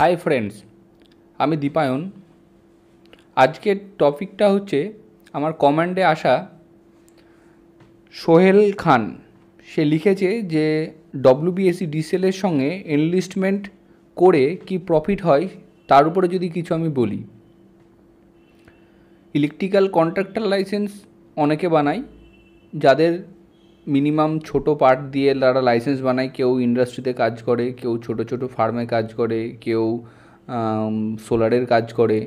Hi friends আমি দীপায়ন আজকের টপিকটা হচ্ছে আমার কমান্ডে আসা সোহেল খান সে লিখেছে যে ডব্লিউবিএসসি ডিসেলের সঙ্গে এনলিস্টমেন্ট করে কি প্রফিট হয় তার উপরে যদি কিছু আমি বলি ইলেকট্রিক্যাল কন্ট্রাক্টর লাইসেন্স অনেকে বানায় যাদের মিনিমাম ছোট পার্ট দিয়ে তারা লাইসেন্স বানায় কেউ ইন্ডাস্ট্রিতে কাজ করে কেউ ছোট ছোট ফার্মে কাজ করে কেউ সোলারের কাজ করে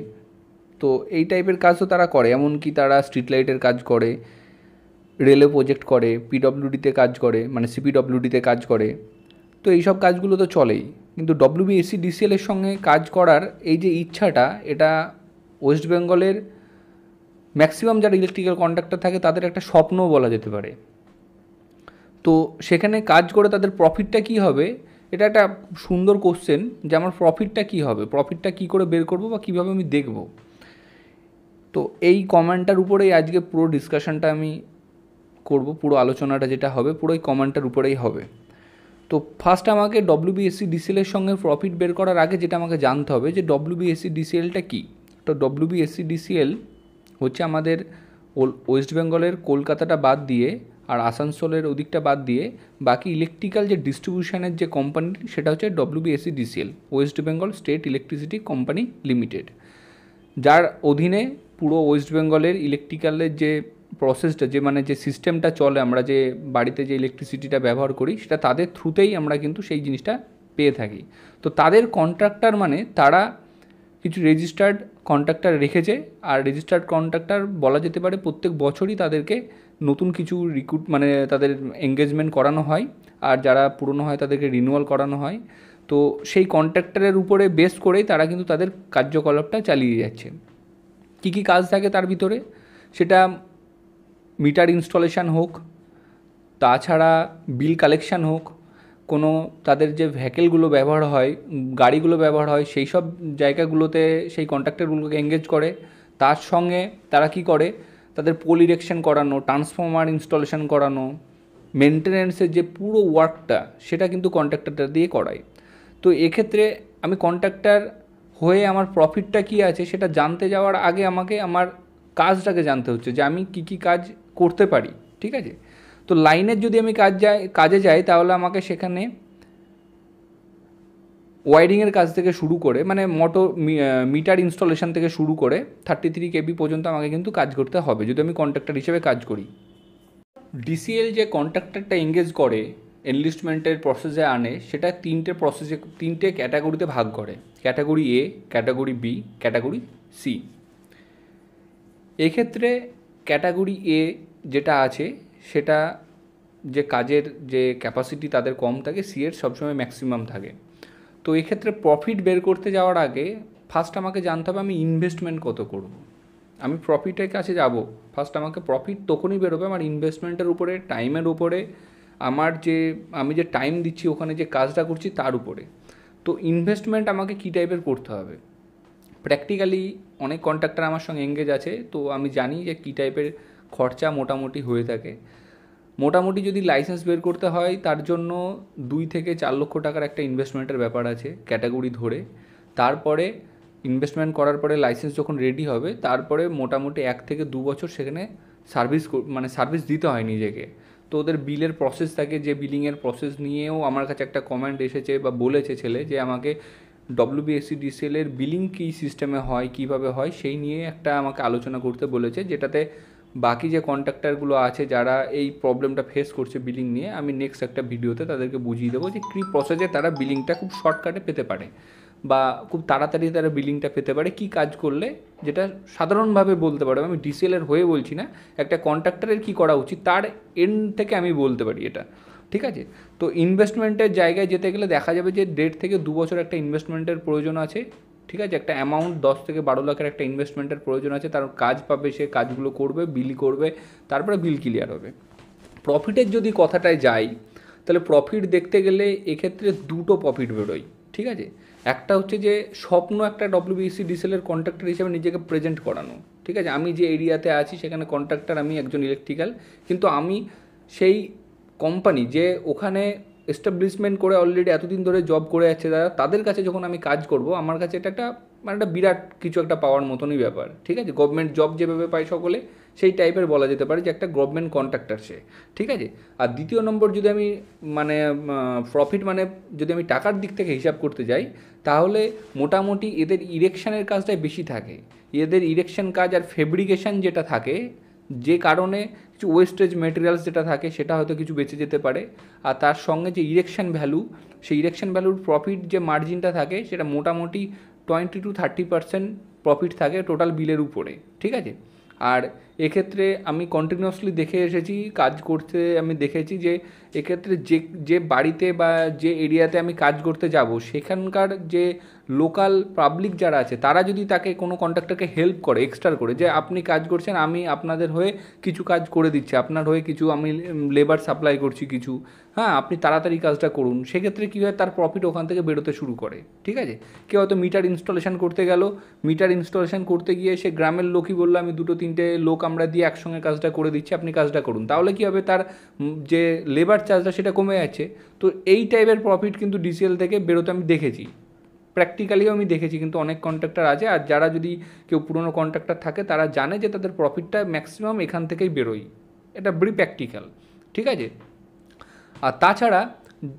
তো এই টাইপের কাজও তারা করে এমনকি তারা স্ট্রিট লাইটের কাজ করে রেলে প্রজেক্ট করে পিডব্লিউডিতে কাজ করে মানে সিপিডব্লিউডিতে কাজ করে তো এইসব কাজগুলো তো চলেই কিন্তু ডিসিএল ডিসিএলের সঙ্গে কাজ করার এই যে ইচ্ছাটা এটা ওয়েস্ট বেঙ্গলের ম্যাক্সিমাম যারা ইলেকট্রিক্যাল কন্ট্রাক্টর থাকে তাদের একটা স্বপ্নও বলা যেতে পারে তো সেখানে কাজ করে তাদের প্রফিটটা কি হবে এটা একটা সুন্দর কোশ্চেন যে আমার প্রফিটটা কি হবে প্রফিটটা কি করে বের করব বা কিভাবে আমি দেখব তো এই কমেন্টটার উপরেই আজকে পুরো ডিসকাশনটা আমি করব পুরো আলোচনাটা যেটা হবে পুরো এই কমেন্টটার উপরেই হবে তো ফার্স্ট আমাকে ডব্লিউবিএসসি ডিসিএলের সঙ্গে প্রফিট বের করার আগে যেটা আমাকে জানতে হবে যে ডব্লিউবিএসসি ডিসিএলটা কী তো ডব্লিউবিএসসি ডিসিএল হচ্ছে আমাদের ওয়েস্ট বেঙ্গলের কলকাতাটা বাদ দিয়ে আর আসানসোলের ওদিকটা বাদ দিয়ে বাকি ইলেকট্রিক্যাল যে ডিস্ট্রিবিউশনের যে কোম্পানি সেটা হচ্ছে WBSC DCL west Bengal state electricity company limited যার অধীনে পুরো ওয়েস্ট বেঙ্গলের ইলেকট্রিক্যালের যে প্রসেসটা যে মানে যে সিস্টেমটা চলে আমরা যে বাড়িতে যে ইলেকট্রিসিটিটা ব্যবহার করি সেটা তাদের থ্রুতেই আমরা কিন্তু সেই জিনিসটা পেয়ে থাকি তো তাদের কন্ট্রাক্টর মানে তারা কিছু রেজিস্টার্ড কন্ট্রাক্টর রেখেছে আর রেজিস্টার্ড কন্ট্রাক্টর বলা যেতে পারে প্রত্যেক বছরই তাদেরকে নতুন কিছু রিক্রুট মানে তাদের এঙ্গেজমেন্ট করানো হয় আর যারা পুরনো হয় তাদেরকে রিনিউয়াল করানো হয় তো সেই কন্ট্রাক্টরের উপরে বেস করেই তারা কিন্তু তাদের কার্যকলাপটা চালিয়ে যাচ্ছে কী কী কাজ থাকে তার ভিতরে সেটা মিটার ইনস্টলেশান হোক তাছাড়া বিল কালেকশান হোক কোনো তাদের যে ভ্যাকেলগুলো ব্যবহার হয় গাড়িগুলো ব্যবহার হয় সেই সব জায়গাগুলোতে সেই কন্ট্রাক্টরগুলোকে এঙ্গেজ করে তার সঙ্গে তারা কি করে তাদের পোল করানো ট্রান্সফর্মার ইনস্টলেশন করানো মেনটেন্যান্সের যে পুরো ওয়ার্কটা সেটা কিন্তু কন্ট্রাক্টরটা দিয়ে করায় তো এক্ষেত্রে আমি কন্ট্রাক্টর হয়ে আমার প্রফিটটা কী আছে সেটা জানতে যাওয়ার আগে আমাকে আমার কাজটাকে জানতে হচ্ছে যে আমি কি কি কাজ করতে পারি ঠিক আছে তো লাইনের যদি আমি কাজ যাই কাজে যাই তাহলে আমাকে সেখানে ওয়ারিংয়ের কাজ থেকে শুরু করে মানে মোটর মিটার ইনস্টলেশন থেকে শুরু করে থার্টি থ্রি কেবি পর্যন্ত আমাকে কিন্তু কাজ করতে হবে যদি আমি কন্ট্রাক্টর হিসেবে কাজ করি ডিসিএল যে কন্ট্রাক্টরটা এঙ্গেজ করে এনলিস্টমেন্টের প্রসেসে আনে সেটা তিনটে প্রসেসে তিনটে ক্যাটাগরিতে ভাগ করে category A category B category C এক্ষেত্রে ক্যাটাগরি এ যেটা আছে সেটা যে কাজের যে ক্যাপাসিটি তাদের কম থাকে সি এর সবসময় ম্যাক্সিমাম থাকে তো এক্ষেত্রে প্রফিট বের করতে যাওয়ার আগে ফার্স্ট আমাকে জানতে হবে আমি ইনভেস্টমেন্ট কত করব। আমি প্রফিটের কাছে যাব ফার্স্ট আমাকে প্রফিট তখনই বেরোবে আমার ইনভেস্টমেন্টের উপরে টাইমের উপরে আমার যে আমি যে টাইম দিচ্ছি ওখানে যে কাজটা করছি তার উপরে তো ইনভেস্টমেন্ট আমাকে কী টাইপের করতে হবে প্র্যাকটিক্যালি অনেক কন্ট্রাক্টর আমার সঙ্গে এঙ্গেজ আছে তো আমি জানি যে কী টাইপের খরচা মোটামুটি হয়ে থাকে মোটামুটি যদি লাইসেন্স বের করতে হয় তার জন্য দুই থেকে চার লক্ষ টাকার একটা ইনভেস্টমেন্টের ব্যাপার আছে ক্যাটাগরি ধরে তারপরে ইনভেস্টমেন্ট করার পরে লাইসেন্স যখন রেডি হবে তারপরে মোটামুটি এক থেকে দু বছর সেখানে সার্ভিস মানে সার্ভিস দিতে হয় নিজেকে তো ওদের বিলের প্রসেস থাকে যে বিলিংয়ের প্রসেস নিয়েও আমার কাছে একটা কমেন্ট এসেছে বা বলেছে ছেলে যে আমাকে ডব্লিউবিএসসি ডিসিএলের বিলিং কী সিস্টেমে হয় কিভাবে হয় সেই নিয়ে একটা আমাকে আলোচনা করতে বলেছে যেটাতে বাকি যে কন্ট্রাক্টারগুলো আছে যারা এই প্রবলেমটা ফেস করছে বিলিং নিয়ে আমি নেক্সট একটা ভিডিওতে তাদেরকে বুঝিয়ে দেবো যে কী প্রসেসে তারা বিলিংটা খুব শর্টকাটে পেতে পারে বা খুব তাড়াতাড়ি তারা বিলিংটা পেতে পারে কি কাজ করলে যেটা সাধারণভাবে বলতে পারবে আমি ডিসেলের হয়ে বলছি না একটা কন্ট্রাক্টারের কি করা উচিত তার এন্ড থেকে আমি বলতে পারি এটা ঠিক আছে তো ইনভেস্টমেন্টের জায়গায় যেতে গেলে দেখা যাবে যে দেড় থেকে দু বছর একটা ইনভেস্টমেন্টের প্রয়োজন আছে ঠিক আছে একটা অ্যামাউন্ট দশ থেকে বারো লাখের একটা ইনভেস্টমেন্টের প্রয়োজন আছে তার কাজ পাবে সে কাজগুলো করবে বিল করবে তারপরে বিল ক্লিয়ার হবে প্রফিটের যদি কথাটায় যাই তাহলে প্রফিট দেখতে গেলে এক্ষেত্রে দুটো প্রফিট বেরোয় ঠিক আছে একটা হচ্ছে যে স্বপ্ন একটা ডব্লিউবিসি ডিসেলের কন্ট্রাক্টর হিসেবে নিজেকে প্রেজেন্ট করানো ঠিক আছে আমি যে এরিয়াতে আছি সেখানে কন্ট্রাক্টর আমি একজন ইলেকট্রিক্যাল কিন্তু আমি সেই কোম্পানি যে ওখানে এস্টাবলিশমেন্ট করে অলরেডি এতদিন ধরে জব করে যাচ্ছে তারা তাদের কাছে যখন আমি কাজ করব আমার কাছে এটা একটা মানে একটা বিরাট কিছু একটা পাওয়ার মতনই ব্যাপার ঠিক আছে গভর্নমেন্ট জব যেভাবে পায় সকলে সেই টাইপের বলা যেতে পারে যে একটা গভর্নমেন্ট কন্ট্রাক্টার সে ঠিক আছে আর দ্বিতীয় নম্বর যদি আমি মানে প্রফিট মানে যদি আমি টাকার দিক থেকে হিসাব করতে যাই তাহলে মোটামুটি এদের ইরেকশানের কাজটাই বেশি থাকে এদের ইরেকশন কাজ আর ফেব্রিকেশান যেটা থাকে যে কারণে কিছু ওয়েস্টেজ মেটেরিয়ালস যেটা থাকে সেটা হয়তো কিছু বেঁচে যেতে পারে আর তার সঙ্গে যে ইরেকশন ভ্যালু সেই ইরেকশন ভ্যালুর প্রফিট যে মার্জিনটা থাকে সেটা মোটামুটি twenty two thirty percent profit থাকে টোটাল বিলের উপরে ঠিক আছে আর এক্ষেত্রে আমি কন্টিনিউয়াসলি দেখে এসেছি কাজ করতে আমি দেখেছি যে এক্ষেত্রে যে যে বাড়িতে বা যে এরিয়াতে আমি কাজ করতে যাব সেখানকার যে লোকাল পাবলিক যারা আছে তারা যদি তাকে কোনো কন্ট্রাক্টারকে হেল্প করে এক্সট্রা করে যে আপনি কাজ করছেন আমি আপনাদের হয়ে কিছু কাজ করে দিচ্ছি আপনার হয়ে কিছু আমি লেবার সাপ্লাই করছি কিছু হ্যাঁ আপনি তাড়াতাড়ি কাজটা করুন সেক্ষেত্রে কী হয় তার প্রফিট ওখান থেকে বেরোতে শুরু করে ঠিক আছে কেউ হয়তো মিটার ইনস্টলেশন করতে গেল মিটার ইনস্টলেশন করতে গিয়ে সে গ্রামের লোকই বললো আমি দুটো তিনটে লোক আমরা দিয়ে একসঙ্গে কাজটা করে দিচ্ছি আপনি কাজটা করুন তাহলে কী হবে তার যে লেবার ডেলিভার চার্জটা সেটা কমে যাচ্ছে তো এই টাইপের প্রফিট কিন্তু ডিসিএল থেকে বেরোতে আমি দেখেছি প্র্যাকটিক্যালিও আমি দেখেছি কিন্তু অনেক কন্ট্রাক্টার আছে আর যারা যদি কেউ পুরনো কন্ট্রাক্টার থাকে তারা জানে যে তাদের প্রফিটটা ম্যাক্সিমাম এখান থেকেই বেরোয় এটা ভেরি প্র্যাকটিক্যাল ঠিক আছে আর তাছাড়া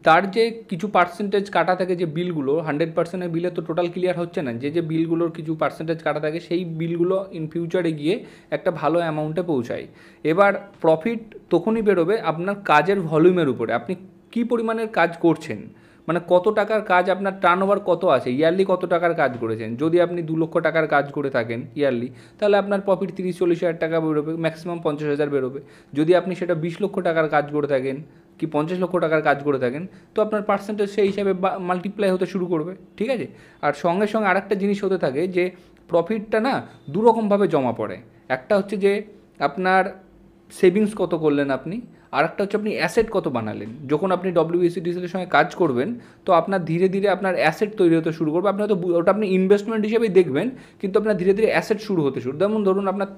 তার যে কিছু পার্সেন্টেজ কাটা থাকে যে বিলগুলো হান্ড্রেড পার্সেন্টের বিলে তো টোটাল ক্লিয়ার হচ্ছে না যে যে বিলগুলোর কিছু পার্সেন্টেজ কাটা থাকে সেই বিলগুলো ইন ফিউচারে গিয়ে একটা ভালো অ্যামাউন্টে পৌঁছায় এবার প্রফিট তখনই বেরোবে আপনার কাজের ভলিউমের উপরে আপনি কী পরিমাণের কাজ করছেন মানে কত টাকার কাজ আপনার টার্নওভার কত আছে ইয়ারলি কত টাকার কাজ করেছেন যদি আপনি দু লক্ষ টাকার কাজ করে থাকেন ইয়ারলি তাহলে আপনার প্রফিট তিরিশ চল্লিশ হাজার টাকা বেরোবে ম্যাক্সিমাম পঞ্চাশ হাজার বেরোবে যদি আপনি সেটা বিশ লক্ষ টাকার কাজ করে থাকেন কি পঞ্চাশ লক্ষ টাকার কাজ করে থাকেন তো আপনার পার্সেন্টেজ সেই হিসাবে মাল্টিপ্লাই হতে শুরু করবে ঠিক আছে আর সঙ্গে সঙ্গে আরেকটা জিনিস হতে থাকে যে প্রফিটটা না দুরকমভাবে জমা পড়ে একটা হচ্ছে যে আপনার সেভিংস কত করলেন আপনি আর একটা হচ্ছে আপনি অ্যাসেট কত বানালেন যখন আপনি ডব্লিউএসিডিসির সঙ্গে কাজ করবেন তো আপনার ধীরে ধীরে আপনার অ্যাসেট তৈরি হতে শুরু করবে আপনি হয়তো ওটা আপনি ইনভেস্টমেন্ট হিসেবেই দেখবেন কিন্তু আপনার ধীরে ধীরে অ্যাসেট শুরু হতে শুরু যেমন ধরুন আপনার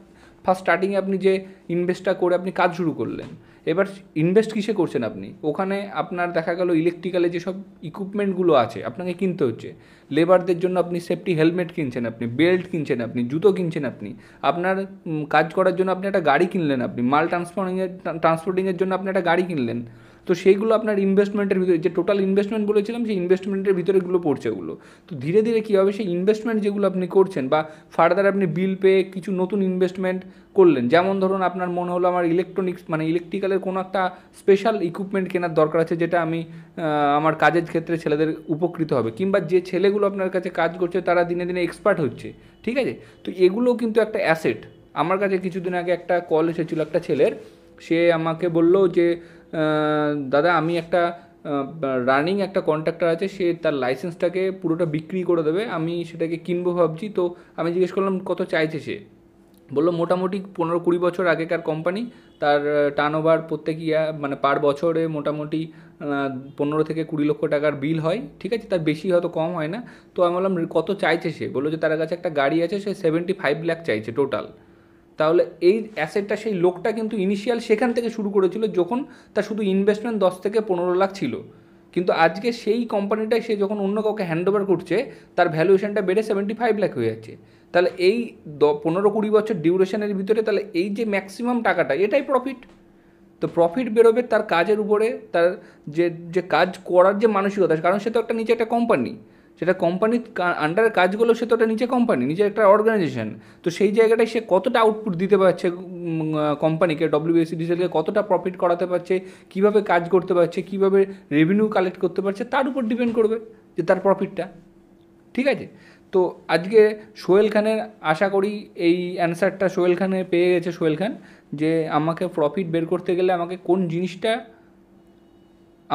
ফার্স্ট স্টার্টিংয়ে আপনি যে ইনভেস্টটা করে আপনি কাজ শুরু করলেন এবার ইনভেস্ট কিসে করছেন আপনি ওখানে আপনার দেখা গেল ইলেকট্রিক্যালে যেসব ইকুইপমেন্টগুলো আছে আপনাকে কিনতে হচ্ছে লেবারদের জন্য আপনি সেফটি হেলমেট কিনছেন আপনি বেল্ট কিনছেন আপনি জুতো কিনছেন আপনি আপনার কাজ করার জন্য আপনি একটা গাড়ি কিনলেন আপনি মাল ট্রান্সপোর্টিংয়ের ট্রান্সপোর্টিংয়ের জন্য আপনি একটা গাড়ি কিনলেন তো সেইগুলো আপনার ইনভেস্টমেন্টের ভিতরে যে টোটাল ইনভেস্টমেন্ট বলেছিলাম সেই ইনভেস্টমেন্টের ভিতরে এগুলো পড়ছে ওগুলো তো ধীরে ধীরে কী হবে সেই ইনভেস্টমেন্ট যেগুলো আপনি করছেন বা ফার্দার আপনি বিল পেয়ে কিছু নতুন ইনভেস্টমেন্ট করলেন যেমন ধরুন আপনার মনে হলো আমার ইলেকট্রনিক্স মানে ইলেকট্রিক্যালের কোনো একটা স্পেশাল ইকুইপমেন্ট কেনার দরকার আছে যেটা আমি আমার কাজের ক্ষেত্রে ছেলেদের উপকৃত হবে কিংবা যে ছেলেগুলো আপনার কাছে কাজ করছে তারা দিনে দিনে এক্সপার্ট হচ্ছে ঠিক আছে তো এগুলোও কিন্তু একটা অ্যাসেট আমার কাছে কিছুদিন আগে একটা কল এসেছিলো একটা ছেলের সে আমাকে বলল যে দাদা আমি একটা রানিং একটা কন্ট্রাক্টর আছে সে তার লাইসেন্সটাকে পুরোটা বিক্রি করে দেবে আমি সেটাকে কিনবো ভাবছি তো আমি জিজ্ঞেস করলাম কত চাইছে সে বললো মোটামুটি পনেরো কুড়ি বছর আগেকার কোম্পানি তার টার্ন ওভার প্রত্যেক ইয়া মানে পার বছরে মোটামুটি পনেরো থেকে কুড়ি লক্ষ টাকার বিল হয় ঠিক আছে তার বেশি হয়তো কম হয় না তো আমি বললাম কত চাইছে সে বললো যে তার কাছে একটা গাড়ি আছে সে সেভেন্টি ফাইভ ল্যাখ চাইছে টোটাল তাহলে এই অ্যাসেটটা সেই লোকটা কিন্তু ইনিশিয়াল সেখান থেকে শুরু করেছিল যখন তার শুধু ইনভেস্টমেন্ট দশ থেকে পনেরো লাখ ছিল কিন্তু আজকে সেই কোম্পানিটাই সে যখন অন্য কাউকে হ্যান্ড ওভার করছে তার ভ্যালুয়েশানটা বেড়ে সেভেন্টি ফাইভ লাখ হয়ে যাচ্ছে তাহলে এই দ পনেরো কুড়ি বছর ডিউরেশনের ভিতরে তাহলে এই যে ম্যাক্সিমাম টাকাটা এটাই প্রফিট তো প্রফিট বেরোবে তার কাজের উপরে তার যে যে কাজ করার যে মানসিকতা কারণ সে তো একটা নিচে একটা কোম্পানি সেটা কোম্পানির আন্ডারে কাজগুলো সে তো একটা নিজে কোম্পানি নিচে একটা অর্গানাইজেশন তো সেই জায়গাটায় সে কতটা আউটপুট দিতে পারছে কোম্পানিকে ডব্লিউবিএসি ডিজেলকে কতটা প্রফিট করাতে পারছে কিভাবে কাজ করতে পারছে কিভাবে রেভিনিউ কালেক্ট করতে পারছে তার উপর ডিপেন্ড করবে যে তার প্রফিটটা ঠিক আছে তো আজকে সোহেল খানের আশা করি এই অ্যান্সারটা সোহেল খানে পেয়ে গেছে সোহেল খান যে আমাকে প্রফিট বের করতে গেলে আমাকে কোন জিনিসটা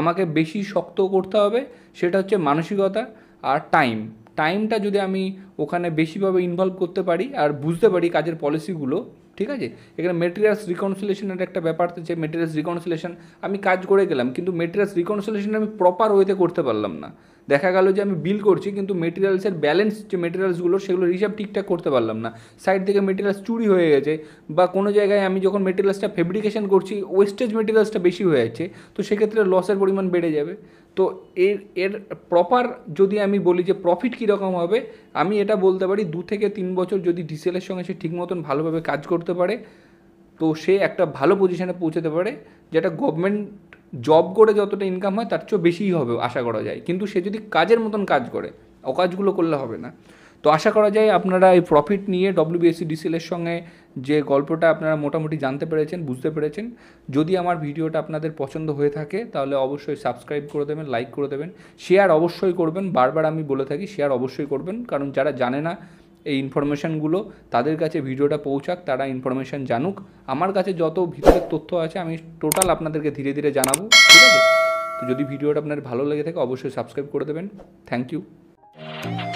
আমাকে বেশি শক্ত করতে হবে সেটা হচ্ছে মানসিকতা আর টাইম টাইমটা যদি আমি ওখানে বেশিভাবে ইনভলভ করতে পারি আর বুঝতে পারি কাজের পলিসিগুলো ঠিক আছে এখানে মেটেরিয়ালস রিকনসিলেশনের একটা ব্যাপার যে মেটেরিয়ালস রিকনসিলেশন আমি কাজ করে গেলাম কিন্তু মেটেরিয়ালস রিকনসিলেশন আমি প্রপার ওয়েতে করতে পারলাম না দেখা গেল যে আমি বিল করছি কিন্তু মেটেরিয়ালসের ব্যালেন্স যে মেটেরিয়ালসগুলো সেগুলো হিসাব ঠিকঠাক করতে পারলাম না সাইড থেকে মেটেরিয়ালস চুরি হয়ে গেছে বা কোনো জায়গায় আমি যখন মেটেরিয়ালসটা ফেব্রিকেশন করছি ওয়েস্টেজ মেটেরিয়ালসটা বেশি হয়ে যাচ্ছে তো সেক্ষেত্রে লসের পরিমাণ বেড়ে যাবে তো এর এর প্রপার যদি আমি বলি যে প্রফিট কীরকম হবে আমি এটা বলতে পারি দু থেকে তিন বছর যদি ডিসেলের সঙ্গে সে ঠিক মতন ভালোভাবে কাজ করতে পারে তো সে একটা ভালো পজিশানে পৌঁছাতে পারে যেটা গভর্নমেন্ট জব করে যতটা ইনকাম হয় তার চেয়েও বেশিই হবে আশা করা যায় কিন্তু সে যদি কাজের মতন কাজ করে অকাজগুলো করলে হবে না তো আশা করা যায় আপনারা এই প্রফিট নিয়ে ডব্লিউবিএসসি ডিসেলের সঙ্গে যে গল্পটা আপনারা মোটামুটি জানতে পেরেছেন বুঝতে পেরেছেন যদি আমার ভিডিওটা আপনাদের পছন্দ হয়ে থাকে তাহলে অবশ্যই সাবস্ক্রাইব করে দেবেন লাইক করে দেবেন শেয়ার অবশ্যই করবেন বারবার আমি বলে থাকি শেয়ার অবশ্যই করবেন কারণ যারা জানে না এই ইনফরমেশানগুলো তাদের কাছে ভিডিওটা পৌঁছাক তারা ইনফরমেশান জানুক আমার কাছে যত ভিতরের তথ্য আছে আমি টোটাল আপনাদেরকে ধীরে ধীরে জানাবো ঠিক আছে তো যদি ভিডিওটা আপনার ভালো লেগে থাকে অবশ্যই সাবস্ক্রাইব করে দেবেন থ্যাংক ইউ